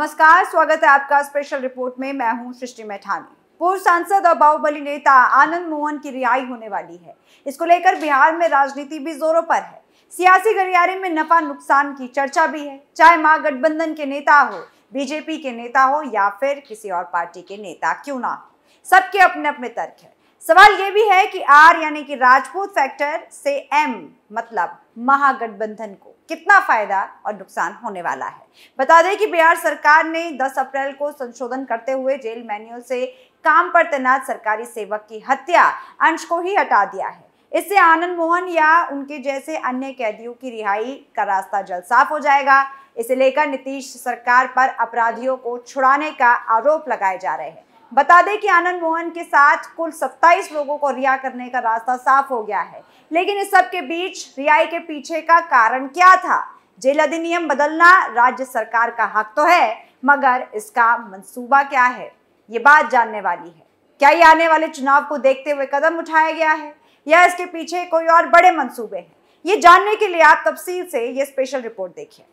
नमस्कार स्वागत है आपका स्पेशल रिपोर्ट में मैं हूं सृष्टि मैठानी पूर्व सांसद और बाहुबली नेता आनंद मोहन की रिहाई होने वाली है इसको लेकर बिहार में राजनीति भी जोरों पर है सियासी गलियारे में नफा नुकसान की चर्चा भी है चाहे महागठबंधन के नेता हो बीजेपी के नेता हो या फिर किसी और पार्टी के नेता क्यों ना हो सबके अपने अपने तर्क है सवाल ये भी है कि आर यानी कि राजपूत फैक्टर से एम मतलब महागठबंधन को कितना फायदा और नुकसान होने वाला है बता दें कि बिहार सरकार ने 10 अप्रैल को संशोधन करते हुए जेल मैन्यूल से काम पर तैनात सरकारी सेवक की हत्या अंश को ही हटा दिया है इससे आनंद मोहन या उनके जैसे अन्य कैदियों की रिहाई का रास्ता जल्द साफ हो जाएगा इसे लेकर नीतीश सरकार पर अपराधियों को छुड़ाने का आरोप लगाए जा रहे हैं बता दें कि आनंद मोहन के साथ कुल 27 लोगों को रिहा करने का रास्ता साफ हो गया है लेकिन इस सब के बीच रिहाई के पीछे का कारण क्या था जेल अधिनियम बदलना राज्य सरकार का हक तो है मगर इसका मंसूबा क्या है ये बात जानने वाली है क्या ये आने वाले चुनाव को देखते हुए कदम उठाया गया है या इसके पीछे कोई और बड़े मंसूबे हैं ये जानने के लिए आप तफसील से ये स्पेशल रिपोर्ट देखिए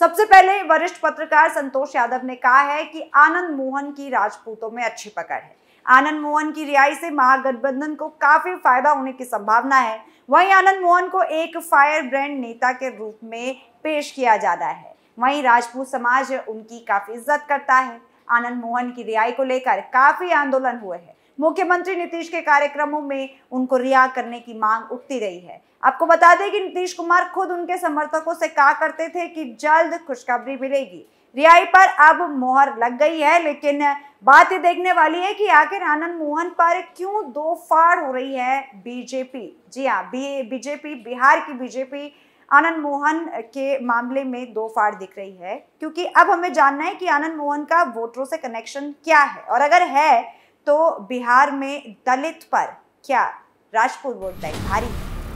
सबसे पहले वरिष्ठ पत्रकार संतोष यादव ने कहा है कि आनंद मोहन की राजपूतों में अच्छी पकड़ है आनंद मोहन की रिहाई से महागठबंधन को काफी फायदा होने की संभावना है वहीं आनंद मोहन को एक फायर ब्रांड नेता के रूप में पेश किया जा रहा है वहीं राजपूत समाज उनकी काफी इज्जत करता है आनंद मोहन की रिहाई को लेकर काफी आंदोलन हुए हैं मुख्यमंत्री नीतीश के कार्यक्रमों में उनको रिहा करने की मांग उठती रही है आपको बता दें कि नीतीश कुमार खुद उनके समर्थकों से कहा करते थे कि जल्द खुशखबरी मिलेगी रिहाई पर अब मोहर लग गई है लेकिन बात ये देखने वाली है कि आखिर आनंद मोहन पर क्यों दो फाड़ हो रही है बीजेपी जी हाँ बी बीजेपी बिहार की बीजेपी आनंद मोहन के मामले में दो फाड़ दिख रही है क्योंकि अब हमें जानना है कि आनंद मोहन का वोटरों से कनेक्शन क्या है और अगर है तो बिहार में दलित पर क्या राजपूत वोट बैंक भारी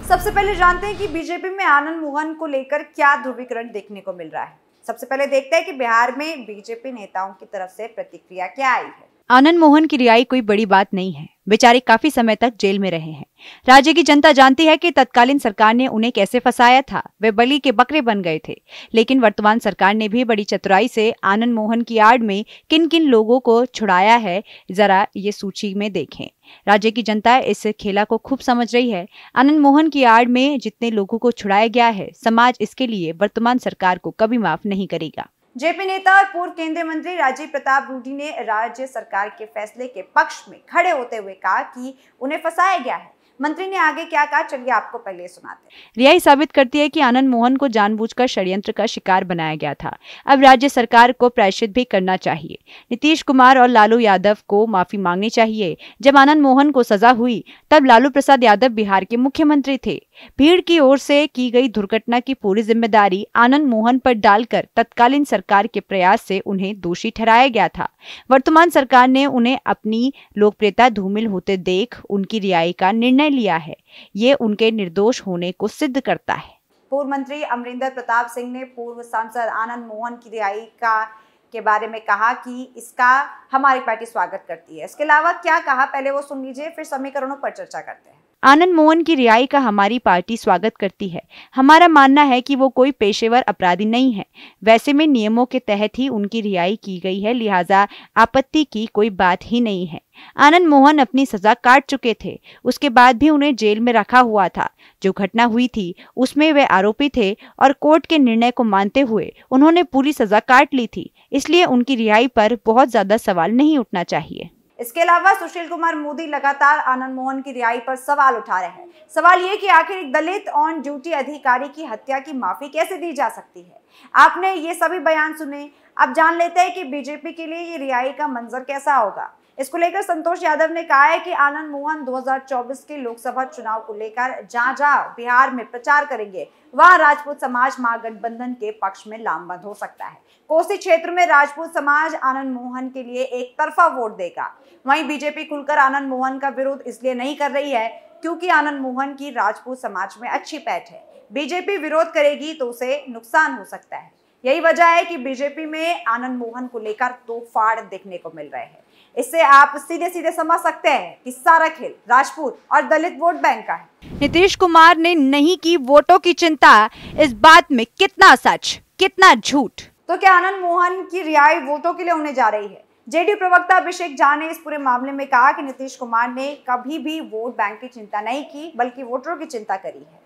सबसे पहले जानते हैं कि बीजेपी में आनंद मोहन को लेकर क्या ध्रुवीकरण देखने को मिल रहा है सबसे पहले देखते हैं कि बिहार में बीजेपी नेताओं की तरफ से प्रतिक्रिया क्या आई है आनंद मोहन की रिहाई कोई बड़ी बात नहीं है बेचारे काफी समय तक जेल में रहे हैं राज्य की जनता जानती है कि तत्कालीन सरकार ने उन्हें कैसे फंसाया था वे बलि के बकरे बन गए थे लेकिन वर्तमान सरकार ने भी बड़ी चतुराई से आनंद मोहन की आड़ में किन किन लोगों को छुड़ाया है जरा ये सूची में देखें राज्य की जनता इस खेला को खूब समझ रही है आनंद मोहन की आड़ में जितने लोगों को छुड़ाया गया है समाज इसके लिए वर्तमान सरकार को कभी माफ नहीं करेगा जेपी नेता और पूर्व केंद्रीय मंत्री राजीव प्रताप रूडी ने राज्य सरकार के फैसले के पक्ष में खड़े होते हुए कहा कि उन्हें फंसाया गया है मंत्री ने आगे क्या कहा चलिए आपको पहले सुनाते हैं रियाई साबित करती है कि आनंद मोहन को जानबूझकर षड्यंत्र का शिकार बनाया गया था अब राज्य सरकार को प्रायश्चित भी करना चाहिए नीतीश कुमार और लालू यादव को माफी मांगनी चाहिए जब आनंद मोहन को सजा हुई तब लालू प्रसाद यादव बिहार के मुख्यमंत्री थे भीड़ की ओर से की गई दुर्घटना की पूरी जिम्मेदारी आनंद मोहन पर डालकर तत्कालीन सरकार के प्रयास से उन्हें दोषी ठहराया गया था वर्तमान सरकार ने उन्हें अपनी लोकप्रियता धूमिल होते देख उनकी रिहाई का निर्णय निर्णय लिया है ये उनके निर्दोष होने को सिद्ध करता है पूर्व मंत्री अमरिंदर प्रताप सिंह ने पूर्व सांसद आनंद मोहन की रिहाई का के बारे में कहा कि इसका हमारी पार्टी स्वागत करती है इसके अलावा क्या कहा पहले वो सुन लीजिए फिर समीकरणों पर चर्चा करते हैं आनंद मोहन की रिहाई का हमारी पार्टी स्वागत करती है हमारा मानना है कि वो कोई पेशेवर अपराधी नहीं है वैसे में नियमों के तहत ही उनकी रिहाई की गई है लिहाजा आपत्ति की कोई बात ही नहीं है आनंद मोहन अपनी सजा काट चुके थे उसके बाद भी उन्हें जेल में रखा हुआ था जो घटना हुई थी उसमें वे आरोपी थे और कोर्ट के निर्णय को मानते हुए उन्होंने पूरी सजा काट ली थी इसलिए उनकी रिहाई पर बहुत ज्यादा सवाल नहीं उठना चाहिए इसके अलावा सुशील कुमार मोदी लगातार आनंद मोहन की रिहाई पर सवाल उठा रहे हैं सवाल ये कि आखिर एक दलित ऑन ड्यूटी अधिकारी की हत्या की माफी कैसे दी जा सकती है आपने ये सभी बयान सुने अब जान लेते हैं कि बीजेपी के लिए ये रिहाई का मंजर कैसा होगा इसको लेकर संतोष यादव ने कहा है कि आनंद मोहन 2024 के लोकसभा चुनाव को लेकर जहां जहां बिहार में प्रचार करेंगे वहां राजपूत समाज महागठबंधन के पक्ष में लामबंद हो सकता है कोसी क्षेत्र में राजपूत समाज आनंद मोहन के लिए एक तरफा वोट देगा वहीं बीजेपी खुलकर आनंद मोहन का विरोध इसलिए नहीं कर रही है क्योंकि आनंद मोहन की राजपूत समाज में अच्छी पैठ है बीजेपी विरोध करेगी तो उसे नुकसान हो सकता है यही वजह है कि बीजेपी में आनंद मोहन को लेकर तो फाड़ देखने को मिल रहे हैं इससे आप सीधे सीधे समझ सकते हैं कि सारा खेल राजपूत और दलित वोट बैंक का है नीतीश कुमार ने नहीं की वोटों की चिंता इस बात में कितना सच कितना झूठ तो क्या आनंद मोहन की रिहाई वोटों के लिए होने जा रही है जेडीयू प्रवक्ता अभिषेक झा ने इस पूरे मामले में कहा कि नीतीश कुमार ने कभी भी वोट बैंक की चिंता नहीं की बल्कि वोटरों की चिंता करी है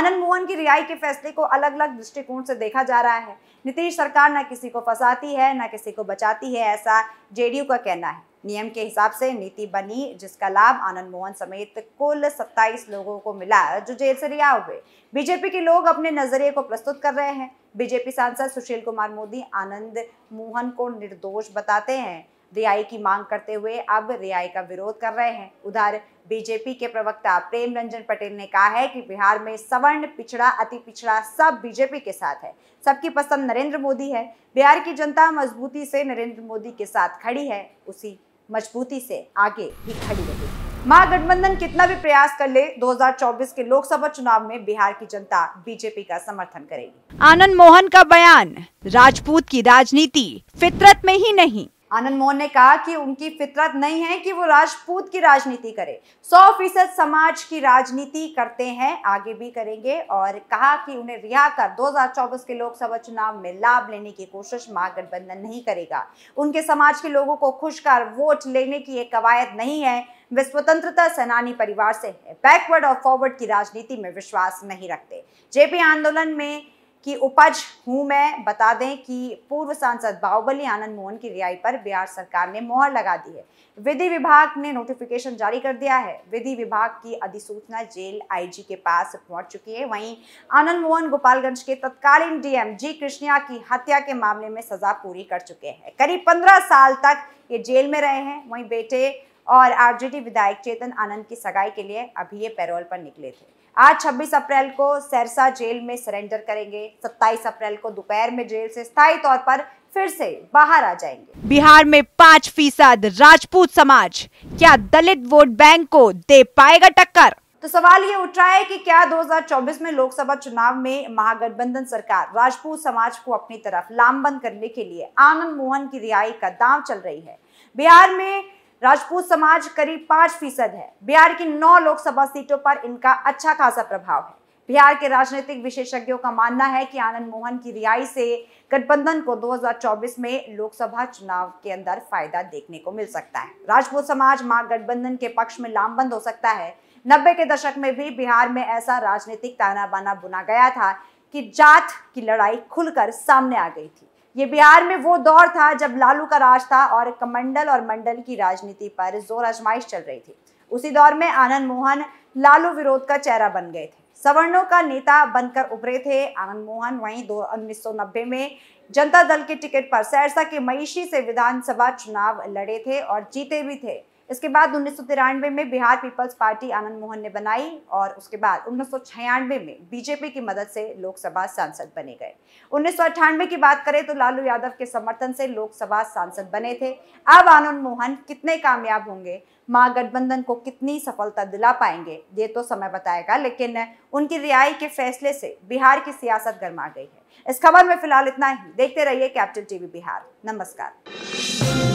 आनंद मोहन की रिहाई के फैसले को अलग अलग दृष्टिकोण से देखा जा रहा है नीतीश सरकार न किसी को फंसाती है न किसी को बचाती है ऐसा जेडीयू का कहना है नियम के हिसाब से नीति बनी जिसका लाभ आनंद मोहन समेत कुल 27 लोगों को मिला जो जेल से रिहा हुए बीजेपी के लोग अपने नजरिए को प्रस्तुत कर रहे हैं बीजेपी सांसद सुशील कुमार मोदी आनंद मोहन को निर्दोष बताते हैं रिहाई की मांग करते हुए अब रिहाई का विरोध कर रहे हैं उधर बीजेपी के प्रवक्ता प्रेम रंजन पटेल ने कहा है कि बिहार में सवर्ण पिछड़ा अति पिछड़ा सब बीजेपी के साथ है सबकी पसंद नरेंद्र मोदी है बिहार की जनता मजबूती से नरेंद्र मोदी के साथ खड़ी है उसी मजबूती से आगे भी खड़ी रहेगी महागठबंधन कितना भी प्रयास कर ले 2024 के लोकसभा चुनाव में बिहार की जनता बीजेपी का समर्थन करेगी आनंद मोहन का बयान राजपूत की राजनीति फितरत में ही नहीं आनंद मोहन ने कहा कि उनकी फितरत नहीं है कि वो राजपूत की राजनीति करे सौ फीसद समाज की राजनीति करते हैं आगे भी करेंगे और कहा कि उन्हें रिहा कर 2024 के लोकसभा चुनाव में लाभ लेने की कोशिश महागठबंधन नहीं करेगा उनके समाज के लोगों को खुश कर वोट लेने की एक कवायद नहीं है वे स्वतंत्रता सेनानी परिवार से है बैकवर्ड और फॉरवर्ड की राजनीति में विश्वास नहीं रखते जेपी आंदोलन में की उपज हूँ मैं बता दें कि पूर्व सांसद बाहुबली आनंद मोहन की रिहाई पर बिहार सरकार ने मोहर लगा दी है विधि विभाग ने नोटिफिकेशन जारी कर दिया है विधि विभाग की अधिसूचना जेल आईजी के पास पहुंच चुकी है वहीं आनंद मोहन गोपालगंज के तत्कालीन डीएम जी कृष्णिया की हत्या के मामले में सजा पूरी कर चुके हैं करीब पंद्रह साल तक ये जेल में रहे हैं वहीं बेटे और आरजेडी विधायक चेतन आनंद की सगाई के लिए अभी ये पैरोल पर निकले थे आज 26 अप्रैल को सरसा जेल में सरेंडर करेंगे 27 अप्रैल को दोपहर में जेल से स्थायी तौर पर फिर से बाहर आ जाएंगे बिहार में पाँच फीसद राजपूत समाज क्या दलित वोट बैंक को दे पाएगा टक्कर तो सवाल ये उठ रहा है कि क्या 2024 में लोकसभा चुनाव में महागठबंधन सरकार राजपूत समाज को अपनी तरफ लामबंद करने के लिए आनंद मोहन की रिहाई का दांव चल रही है बिहार में राजपूत समाज करीब पांच फीसद है बिहार की नौ लोकसभा सीटों पर इनका अच्छा खासा प्रभाव है बिहार के राजनीतिक विशेषज्ञों का मानना है कि आनंद मोहन की रिहाई से गठबंधन को 2024 में लोकसभा चुनाव के अंदर फायदा देखने को मिल सकता है राजपूत समाज महागठबंधन के पक्ष में लामबंद हो सकता है नब्बे के दशक में भी बिहार में ऐसा राजनीतिक ताना बाना बुना गया था कि जात की लड़ाई खुलकर सामने आ गई थी ये बिहार में वो दौर था जब लालू का राज था और कमंडल और मंडल की राजनीति पर जोर आजमाइश चल रही थी उसी दौर में आनंद मोहन लालू विरोध का चेहरा बन गए थे सवर्णों का नेता बनकर उभरे थे आनंद मोहन वहीं दो उन्नीस में जनता दल के टिकट पर सहरसा के मईशी से विधानसभा चुनाव लड़े थे और जीते भी थे इसके बाद उन्नीस में बिहार पीपल्स पार्टी आनंद मोहन ने बनाई और उसके बाद उन्नीस में बीजेपी की मदद से लोकसभा सांसद बने गए उन्नीस की बात करें तो लालू यादव के समर्थन से लोकसभा सांसद बने थे अब आनंद मोहन कितने कामयाब होंगे महागठबंधन को कितनी सफलता दिला पाएंगे ये तो समय बताएगा लेकिन उनकी रिहाई के फैसले से बिहार की सियासत गर्मा गई है इस खबर में फिलहाल इतना ही देखते रहिए कैपिटल टीवी बिहार नमस्कार